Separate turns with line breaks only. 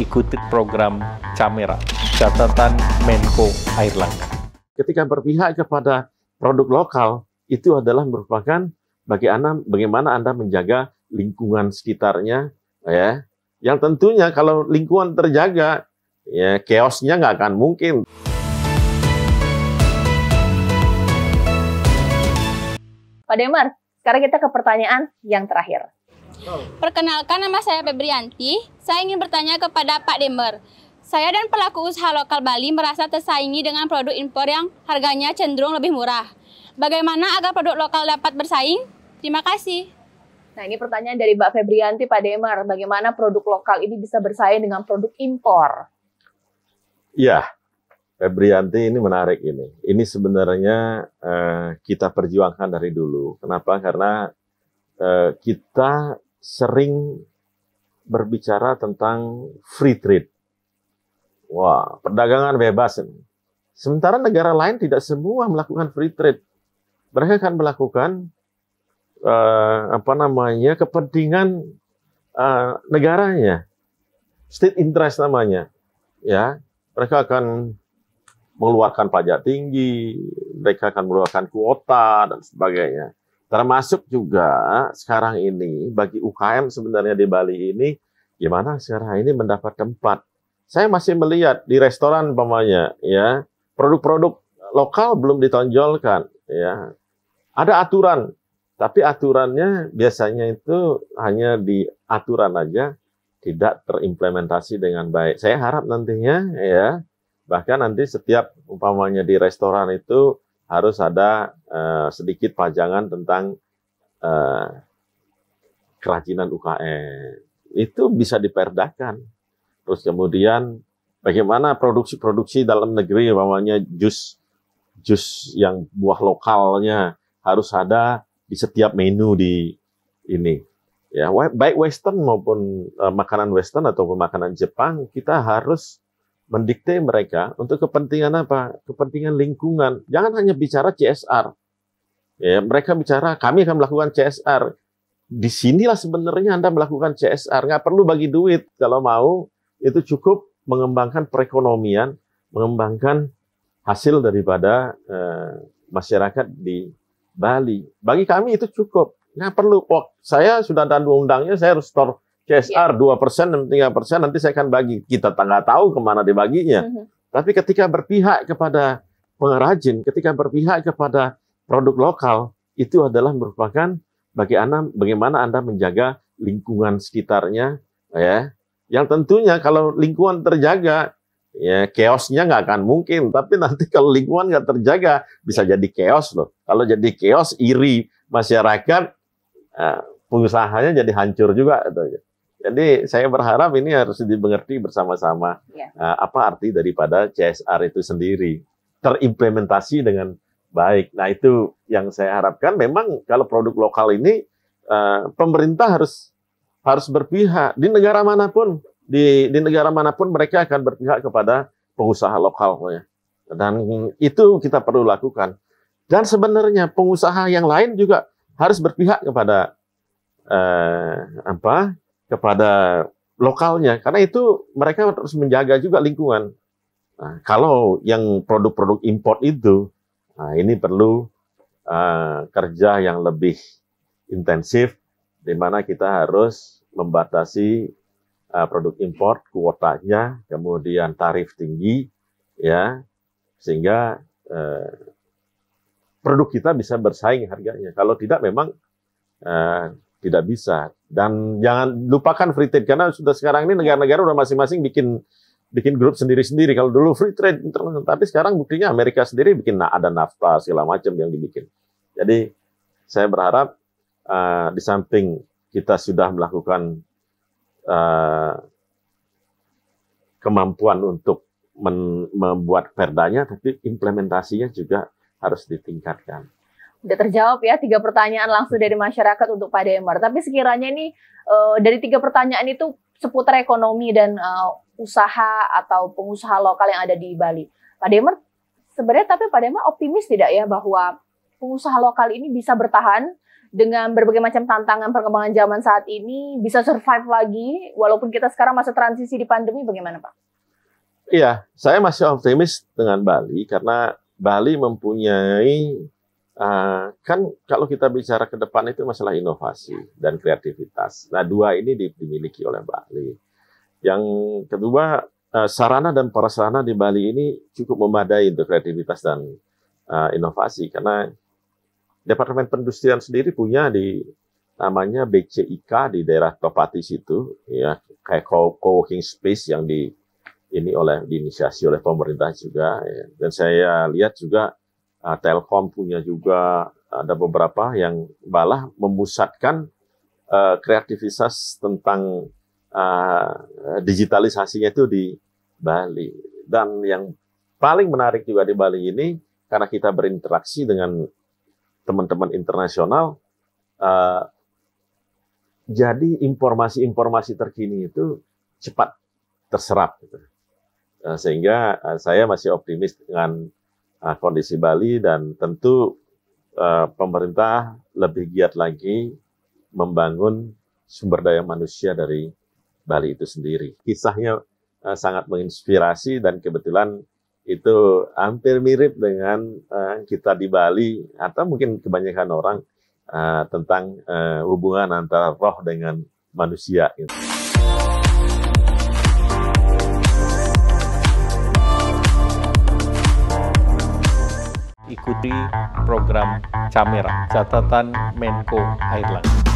ikuti program Camera, catatan Menko Airlangga. Ketika berpihak kepada produk lokal, itu adalah merupakan bagi Anda, bagaimana Anda menjaga lingkungan sekitarnya, ya. Yang tentunya kalau lingkungan terjaga, ya keosnya nggak akan mungkin.
Pak Demar, sekarang kita ke pertanyaan yang terakhir. Perkenalkan nama saya Febrianti. Saya ingin bertanya kepada Pak Demer. Saya dan pelaku usaha lokal Bali merasa tersaingi dengan produk impor yang harganya cenderung lebih murah. Bagaimana agar produk lokal dapat bersaing? Terima kasih. Nah ini pertanyaan dari Mbak Febrianti Pak Demer. Bagaimana produk lokal ini bisa bersaing dengan produk impor?
Ya, Febrianti ini menarik ini. Ini sebenarnya eh, kita perjuangkan dari dulu. Kenapa? Karena Eh, kita sering berbicara tentang free trade. Wah, perdagangan bebas. Sementara negara lain tidak semua melakukan free trade. Mereka akan melakukan uh, apa namanya kepentingan uh, negaranya, state interest namanya. Ya, mereka akan mengeluarkan pajak tinggi, mereka akan mengeluarkan kuota dan sebagainya. Termasuk juga sekarang ini bagi UKM sebenarnya di Bali ini gimana sekarang ini mendapat tempat. Saya masih melihat di restoran umpamanya ya, produk-produk lokal belum ditonjolkan ya. Ada aturan, tapi aturannya biasanya itu hanya di aturan aja tidak terimplementasi dengan baik. Saya harap nantinya ya, bahkan nanti setiap umpamanya di restoran itu harus ada Eh, sedikit pajangan tentang uh, kerajinan UKM. Itu bisa diperdakan. Terus kemudian bagaimana produksi-produksi dalam negeri, umpamanya jus jus yang buah lokalnya harus ada di setiap menu di ini ya baik western maupun uh, makanan western ataupun makanan Jepang kita harus mendikte mereka untuk kepentingan apa kepentingan lingkungan jangan hanya bicara CSR Ya, mereka bicara kami akan melakukan CSR. di sinilah sebenarnya Anda melakukan CSR. Nggak perlu bagi duit. Kalau mau, itu cukup mengembangkan perekonomian, mengembangkan hasil daripada eh, masyarakat di Bali. Bagi kami itu cukup. Nggak perlu. Oh, saya sudah ada undangnya, saya harus store CSR dua persen dan tiga persen nanti saya akan bagi. Kita nggak tahu kemana dibaginya. Mm -hmm. Tapi ketika berpihak kepada pengrajin, ketika berpihak kepada produk lokal itu adalah merupakan bagi Anda bagaimana Anda menjaga lingkungan sekitarnya ya. Yang tentunya kalau lingkungan terjaga ya keosnya nggak akan mungkin tapi nanti kalau lingkungan nggak terjaga bisa jadi chaos loh kalau jadi chaos iri masyarakat eh, pengusahanya jadi hancur juga jadi saya berharap ini harus dimengerti bersama-sama ya. apa arti daripada CSR itu sendiri terimplementasi dengan Baik, nah itu yang saya harapkan. Memang kalau produk lokal ini uh, pemerintah harus harus berpihak di negara manapun di di negara manapun mereka akan berpihak kepada pengusaha lokal ya dan itu kita perlu lakukan. Dan sebenarnya pengusaha yang lain juga harus berpihak kepada uh, apa kepada lokalnya karena itu mereka harus menjaga juga lingkungan nah, kalau yang produk-produk import itu Nah, ini perlu uh, kerja yang lebih intensif, di mana kita harus membatasi uh, produk impor kuotanya, kemudian tarif tinggi, ya, sehingga uh, produk kita bisa bersaing harganya. Kalau tidak, memang uh, tidak bisa. Dan jangan lupakan free trade karena sudah sekarang ini negara-negara sudah masing-masing bikin bikin grup sendiri-sendiri. Kalau dulu free trade internasional, tapi sekarang buktinya Amerika sendiri bikin nah, ada NAFTA segala macam yang dibikin. Jadi saya berharap uh, di samping kita sudah melakukan uh, kemampuan untuk membuat perdanya, tapi implementasinya juga harus ditingkatkan.
Udah terjawab ya tiga pertanyaan langsung dari masyarakat untuk Pak Demar. Tapi sekiranya ini eh, dari tiga pertanyaan itu seputar ekonomi dan uh, usaha atau pengusaha lokal yang ada di Bali. Pak Demer, sebenarnya tapi Pak Demer optimis tidak ya bahwa pengusaha lokal ini bisa bertahan dengan berbagai macam tantangan perkembangan zaman saat ini bisa survive lagi walaupun kita sekarang masa transisi di pandemi bagaimana Pak?
Iya, saya masih optimis dengan Bali karena Bali mempunyai Eh, kan kalau kita bicara ke depan itu masalah inovasi dan kreativitas. Nah dua ini dimiliki oleh Bali. Yang kedua uh, sarana dan prasarana di Bali ini cukup memadai untuk kreativitas dan uh, inovasi karena Departemen Pendustrian sendiri punya di namanya BCIK di daerah Topati situ ya kayak co-working space yang di ini oleh diinisiasi oleh pemerintah juga ya. dan saya lihat juga uh, Telkom punya juga ah, ada beberapa yang malah memusatkan uh, ah, kreativitas tentang uh, digitalisasinya itu di Bali. Dan yang paling menarik juga di Bali ini karena kita berinteraksi dengan teman-teman internasional, uh, jadi informasi-informasi terkini itu cepat terserap. Gitu. Uh, sehingga uh, saya masih optimis dengan uh, kondisi Bali dan tentu uh, pemerintah lebih giat lagi membangun sumber daya manusia dari Bali itu sendiri. Kisahnya uh, sangat menginspirasi dan kebetulan itu hampir mirip dengan uh, kita di Bali atau mungkin kebanyakan orang uh, tentang uh, hubungan antara roh dengan manusia. Gitu. ikuti program Camera, catatan Menko Airlangga.